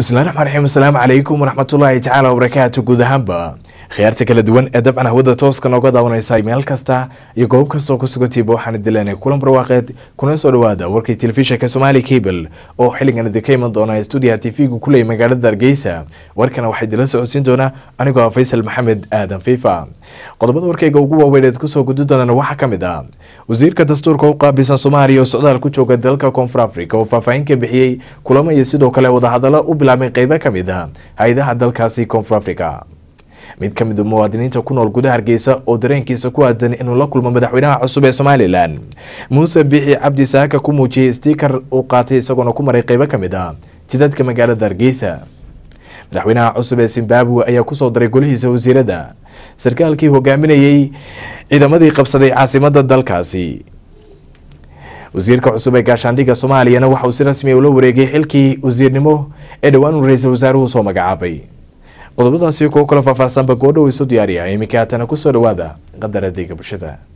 bismillahi raxmaan raxiim assalaamu calaykum waraxmatullaahi tacaala wabarakaatu guud ahaanba khiyaarta kala duwan ee dabcan hawada tooska nooga daawanaysa meel kasta iyo goob kastoo ku sugantayba waxaana dileenay kulan barwaaqeed kuna soo dhawaada warkii telefishanka somaali cable oo xilliganadi ka iman doona stuudiyaha tv-gu ku leeyay magaalada argeysa warkana waxay dila socodsiin doonaa anigoo ah faysal maxamed aadan fiifa qodobada warkeyga ugu waaweyned kusoo gudi doonana waxaa ka mid ah wasiirka dastuurka u qaabilsan soomaaliya oo socdaal ku jooga dalka koonfur africa oo faahfaahinka bixiyey kulamo iyo sidoo kale wadahadalo u bilaabay qeybo ka mid ah hay-adaha dalkaasi koonfur africa mid ka mid muwaadiniinta ku nool gudaha hargeysa oo dareenkiisa ku aadan inuu la kulmo madaxweynaha cusub ee somalilan muuse biixi cabdi saaka ku muujiyey stiker uu qaatay isagoona ku maray qeybo ka mid ah jidadka magaalada hargeysa madaxweynaha cusub ee zimbabwe ayaa kusoo daray golihiisa wasiiradda sarkaalkii hogaaminayey ciidamadii qabsaday caasimada dalkaasi wasiirka cusub ee gaashaandhigga soomaaliyana waxauu si rasmiya ah ula wareegay xilkii wasiirnimo ee dhowaan uu ra-iisul wasaaruhu soo magacaabay qodobadaasi kuwo kala faahfaahsanba goodhow isu diyaariya iminka haatana kusoo dhawaada qadaradeega bulshada